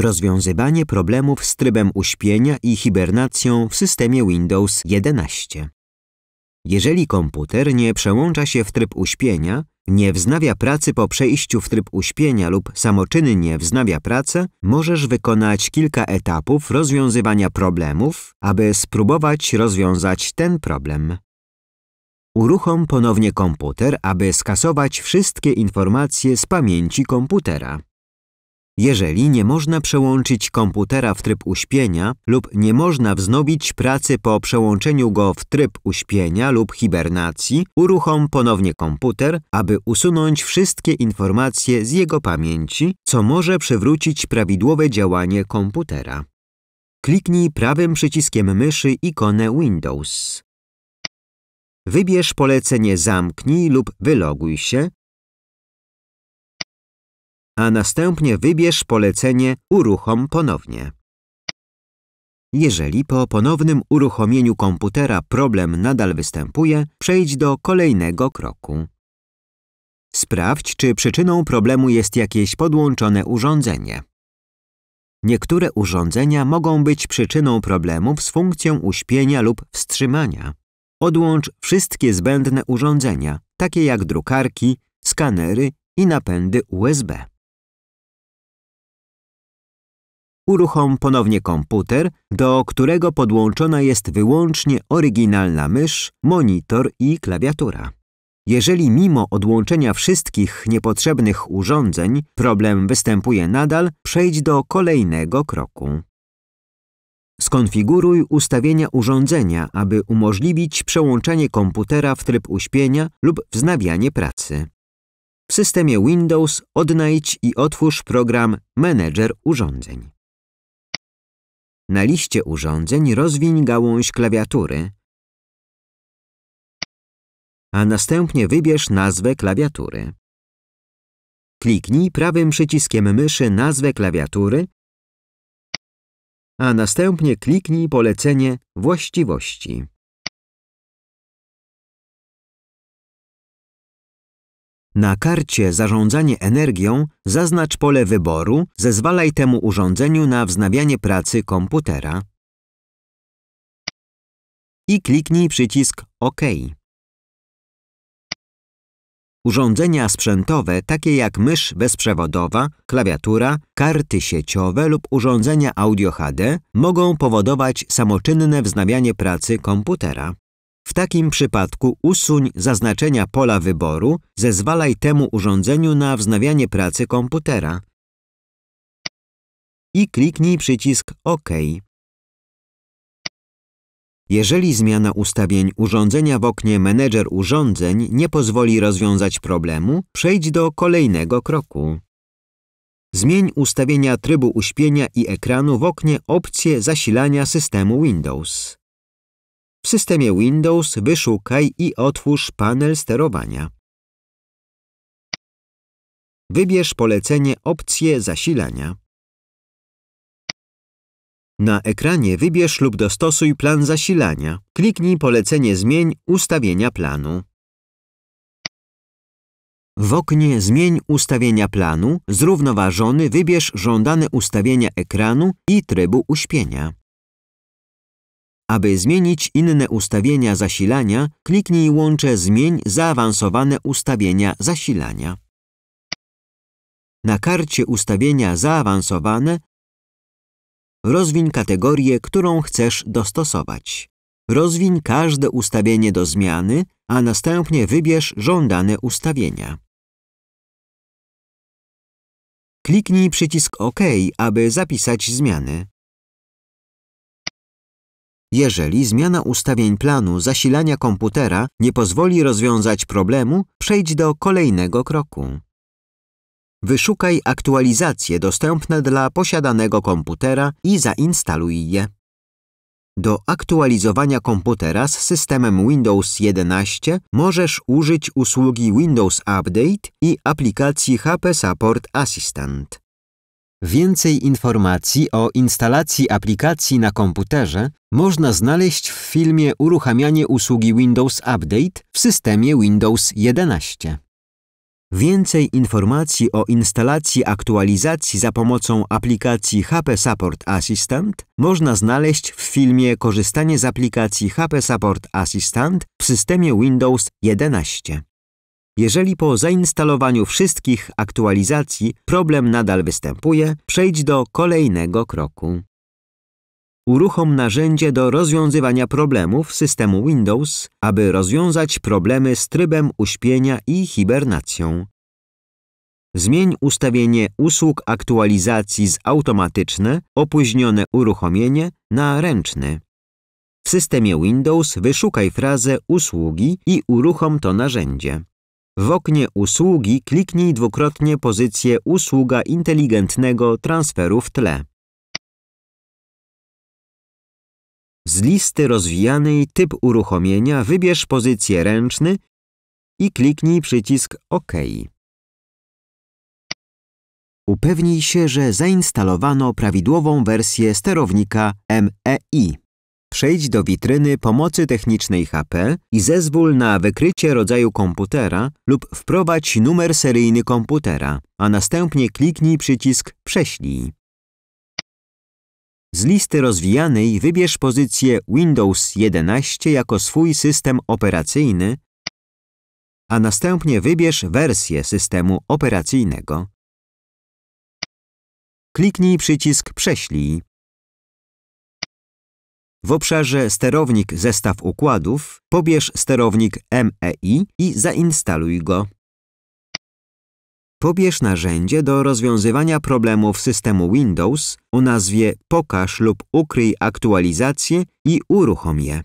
Rozwiązywanie problemów z trybem uśpienia i hibernacją w systemie Windows 11. Jeżeli komputer nie przełącza się w tryb uśpienia, nie wznawia pracy po przejściu w tryb uśpienia lub samoczynnie wznawia pracę, możesz wykonać kilka etapów rozwiązywania problemów, aby spróbować rozwiązać ten problem. Uruchom ponownie komputer, aby skasować wszystkie informacje z pamięci komputera jeżeli nie można przełączyć komputera w tryb uśpienia lub nie można wznowić pracy po przełączeniu go w tryb uśpienia lub hibernacji, uruchom ponownie komputer, aby usunąć wszystkie informacje z jego pamięci, co może przywrócić prawidłowe działanie komputera. Kliknij prawym przyciskiem myszy ikonę Windows. Wybierz polecenie Zamknij lub Wyloguj się a następnie wybierz polecenie Uruchom ponownie. Jeżeli po ponownym uruchomieniu komputera problem nadal występuje, przejdź do kolejnego kroku. Sprawdź, czy przyczyną problemu jest jakieś podłączone urządzenie. Niektóre urządzenia mogą być przyczyną problemów z funkcją uśpienia lub wstrzymania. Odłącz wszystkie zbędne urządzenia, takie jak drukarki, skanery i napędy USB. uruchom ponownie komputer, do którego podłączona jest wyłącznie oryginalna mysz, monitor i klawiatura. Jeżeli mimo odłączenia wszystkich niepotrzebnych urządzeń problem występuje nadal, przejdź do kolejnego kroku. Skonfiguruj ustawienia urządzenia, aby umożliwić przełączanie komputera w tryb uśpienia lub wznawianie pracy. W systemie Windows odnajdź i otwórz program Manager Urządzeń. Na liście urządzeń rozwiń gałąź klawiatury, a następnie wybierz nazwę klawiatury. Kliknij prawym przyciskiem myszy nazwę klawiatury, a następnie kliknij polecenie Właściwości. Na karcie Zarządzanie energią zaznacz pole wyboru, zezwalaj temu urządzeniu na wznawianie pracy komputera i kliknij przycisk OK. Urządzenia sprzętowe takie jak mysz bezprzewodowa, klawiatura, karty sieciowe lub urządzenia audio HD mogą powodować samoczynne wznawianie pracy komputera. W takim przypadku usuń zaznaczenia pola wyboru, zezwalaj temu urządzeniu na wznawianie pracy komputera i kliknij przycisk OK. Jeżeli zmiana ustawień urządzenia w oknie Manager urządzeń nie pozwoli rozwiązać problemu, przejdź do kolejnego kroku. Zmień ustawienia trybu uśpienia i ekranu w oknie Opcje zasilania systemu Windows. W systemie Windows wyszukaj i otwórz panel sterowania. Wybierz polecenie opcję zasilania. Na ekranie wybierz lub dostosuj plan zasilania. Kliknij polecenie Zmień ustawienia planu. W oknie Zmień ustawienia planu zrównoważony wybierz żądane ustawienia ekranu i trybu uśpienia. Aby zmienić inne ustawienia zasilania, kliknij łącze Zmień zaawansowane ustawienia zasilania. Na karcie Ustawienia zaawansowane rozwiń kategorię, którą chcesz dostosować. Rozwiń każde ustawienie do zmiany, a następnie wybierz żądane ustawienia. Kliknij przycisk OK, aby zapisać zmiany. Jeżeli zmiana ustawień planu zasilania komputera nie pozwoli rozwiązać problemu, przejdź do kolejnego kroku. Wyszukaj aktualizacje dostępne dla posiadanego komputera i zainstaluj je. Do aktualizowania komputera z systemem Windows 11 możesz użyć usługi Windows Update i aplikacji HP Support Assistant. Więcej informacji o instalacji aplikacji na komputerze można znaleźć w filmie Uruchamianie usługi Windows Update w systemie Windows 11. Więcej informacji o instalacji aktualizacji za pomocą aplikacji HP Support Assistant można znaleźć w filmie Korzystanie z aplikacji HP Support Assistant w systemie Windows 11. Jeżeli po zainstalowaniu wszystkich aktualizacji problem nadal występuje, przejdź do kolejnego kroku. Uruchom narzędzie do rozwiązywania problemów systemu Windows, aby rozwiązać problemy z trybem uśpienia i hibernacją. Zmień ustawienie usług aktualizacji z automatyczne, opóźnione uruchomienie na ręczny. W systemie Windows wyszukaj frazę usługi i uruchom to narzędzie. W oknie usługi kliknij dwukrotnie pozycję Usługa inteligentnego transferu w tle. Z listy rozwijanej Typ uruchomienia wybierz pozycję Ręczny i kliknij przycisk OK. Upewnij się, że zainstalowano prawidłową wersję sterownika MEI. Przejdź do witryny pomocy technicznej HP i zezwól na wykrycie rodzaju komputera lub wprowadź numer seryjny komputera, a następnie kliknij przycisk Prześlij. Z listy rozwijanej wybierz pozycję Windows 11 jako swój system operacyjny, a następnie wybierz wersję systemu operacyjnego. Kliknij przycisk Prześlij. W obszarze sterownik zestaw układów pobierz sterownik MEI i zainstaluj go. Pobierz narzędzie do rozwiązywania problemów systemu Windows o nazwie Pokaż lub ukryj aktualizację i uruchom je.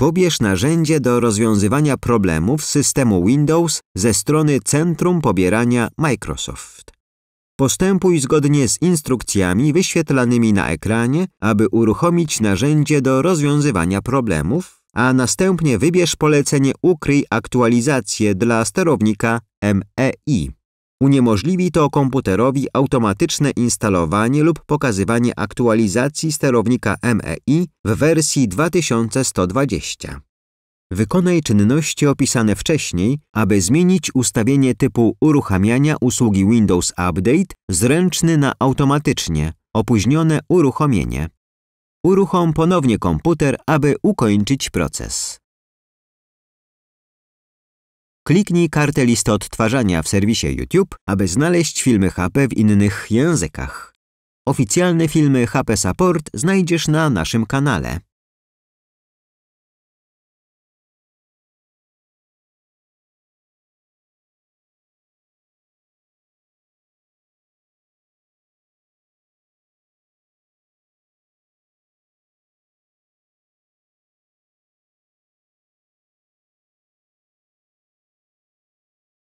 Pobierz narzędzie do rozwiązywania problemów systemu Windows ze strony Centrum Pobierania Microsoft. Postępuj zgodnie z instrukcjami wyświetlanymi na ekranie, aby uruchomić narzędzie do rozwiązywania problemów, a następnie wybierz polecenie Ukryj aktualizację dla sterownika MEI. Uniemożliwi to komputerowi automatyczne instalowanie lub pokazywanie aktualizacji sterownika MEI w wersji 2120. Wykonaj czynności opisane wcześniej, aby zmienić ustawienie typu uruchamiania usługi Windows Update z ręczny na automatycznie, opóźnione uruchomienie. Uruchom ponownie komputer, aby ukończyć proces. Kliknij kartę listy odtwarzania w serwisie YouTube, aby znaleźć filmy HP w innych językach. Oficjalne filmy HP Support znajdziesz na naszym kanale.